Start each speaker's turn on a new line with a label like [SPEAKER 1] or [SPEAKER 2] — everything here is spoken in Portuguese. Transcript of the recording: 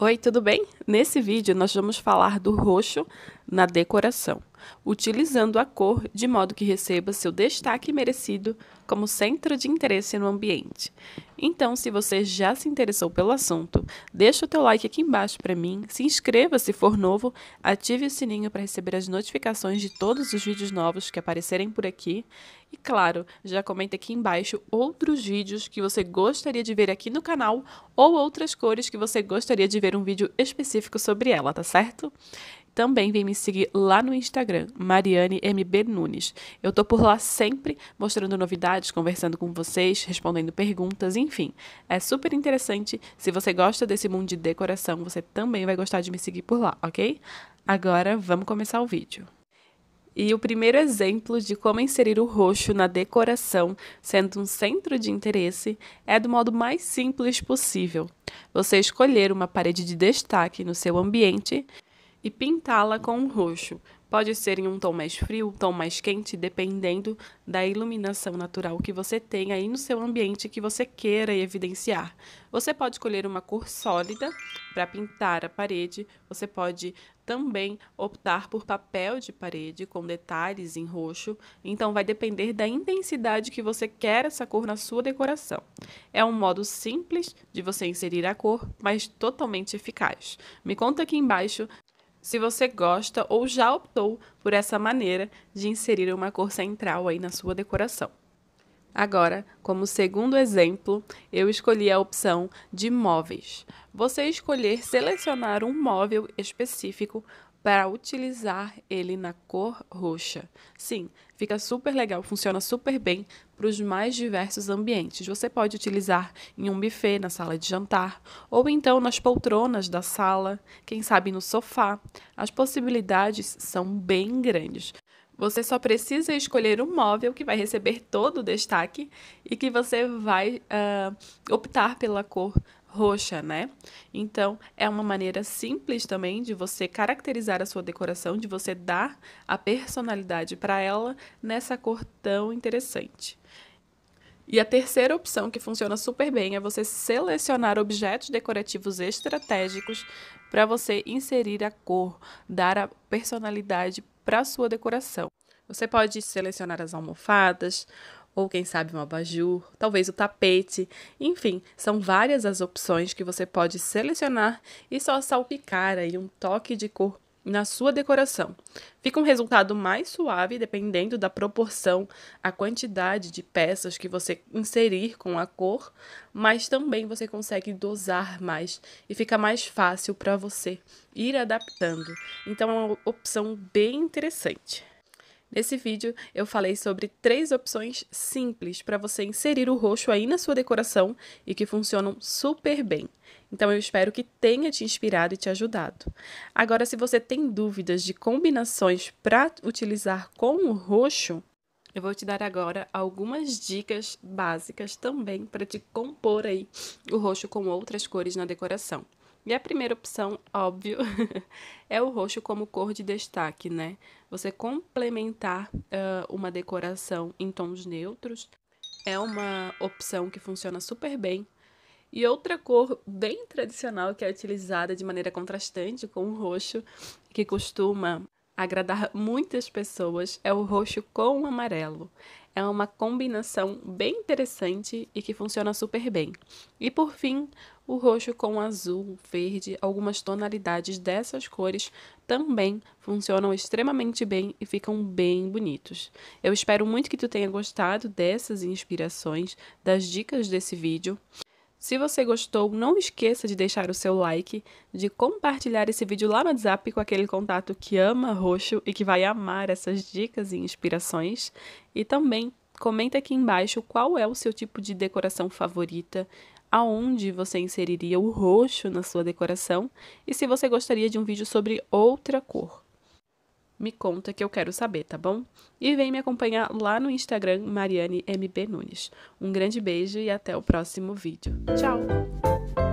[SPEAKER 1] Oi, tudo bem? Nesse vídeo nós vamos falar do roxo na decoração utilizando a cor de modo que receba seu destaque merecido como centro de interesse no ambiente. Então, se você já se interessou pelo assunto, deixa o teu like aqui embaixo para mim, se inscreva se for novo, ative o sininho para receber as notificações de todos os vídeos novos que aparecerem por aqui e, claro, já comenta aqui embaixo outros vídeos que você gostaria de ver aqui no canal ou outras cores que você gostaria de ver um vídeo específico sobre ela, tá certo? Também vem me seguir lá no Instagram, Mariane MB Nunes. Eu tô por lá sempre mostrando novidades, conversando com vocês, respondendo perguntas, enfim. É super interessante. Se você gosta desse mundo de decoração, você também vai gostar de me seguir por lá, ok? Agora vamos começar o vídeo. E o primeiro exemplo de como inserir o roxo na decoração, sendo um centro de interesse, é do modo mais simples possível. Você escolher uma parede de destaque no seu ambiente e pintá-la com um roxo. Pode ser em um tom mais frio, tom mais quente, dependendo da iluminação natural que você tem aí no seu ambiente que você queira evidenciar. Você pode escolher uma cor sólida para pintar a parede, você pode também optar por papel de parede com detalhes em roxo, então vai depender da intensidade que você quer essa cor na sua decoração. É um modo simples de você inserir a cor, mas totalmente eficaz. Me conta aqui embaixo se você gosta ou já optou por essa maneira de inserir uma cor central aí na sua decoração. Agora, como segundo exemplo, eu escolhi a opção de móveis. Você escolher selecionar um móvel específico para utilizar ele na cor roxa. Sim, fica super legal, funciona super bem para os mais diversos ambientes. Você pode utilizar em um buffet na sala de jantar, ou então nas poltronas da sala, quem sabe no sofá. As possibilidades são bem grandes. Você só precisa escolher um móvel que vai receber todo o destaque e que você vai uh, optar pela cor roxa, né? Então, é uma maneira simples também de você caracterizar a sua decoração, de você dar a personalidade para ela nessa cor tão interessante. E a terceira opção que funciona super bem é você selecionar objetos decorativos estratégicos para você inserir a cor, dar a personalidade para sua decoração. Você pode selecionar as almofadas ou quem sabe um abajur, talvez o tapete. Enfim, são várias as opções que você pode selecionar e só salpicar aí um toque de cor na sua decoração. Fica um resultado mais suave dependendo da proporção, a quantidade de peças que você inserir com a cor, mas também você consegue dosar mais e fica mais fácil para você ir adaptando. Então é uma opção bem interessante. Nesse vídeo, eu falei sobre três opções simples para você inserir o roxo aí na sua decoração e que funcionam super bem. Então, eu espero que tenha te inspirado e te ajudado. Agora, se você tem dúvidas de combinações para utilizar com o roxo, eu vou te dar agora algumas dicas básicas também para te compor aí o roxo com outras cores na decoração. E a primeira opção, óbvio, é o roxo como cor de destaque, né? Você complementar uh, uma decoração em tons neutros é uma opção que funciona super bem. E outra cor bem tradicional que é utilizada de maneira contrastante com o roxo, que costuma agradar muitas pessoas, é o roxo com o amarelo é uma combinação bem interessante e que funciona super bem. E por fim, o roxo com azul, verde, algumas tonalidades dessas cores também funcionam extremamente bem e ficam bem bonitos. Eu espero muito que tu tenha gostado dessas inspirações, das dicas desse vídeo. Se você gostou, não esqueça de deixar o seu like, de compartilhar esse vídeo lá no WhatsApp com aquele contato que ama roxo e que vai amar essas dicas e inspirações. E também comenta aqui embaixo qual é o seu tipo de decoração favorita, aonde você inseriria o roxo na sua decoração e se você gostaria de um vídeo sobre outra cor me conta que eu quero saber, tá bom? E vem me acompanhar lá no Instagram Mariane MB Nunes. Um grande beijo e até o próximo vídeo. Tchau.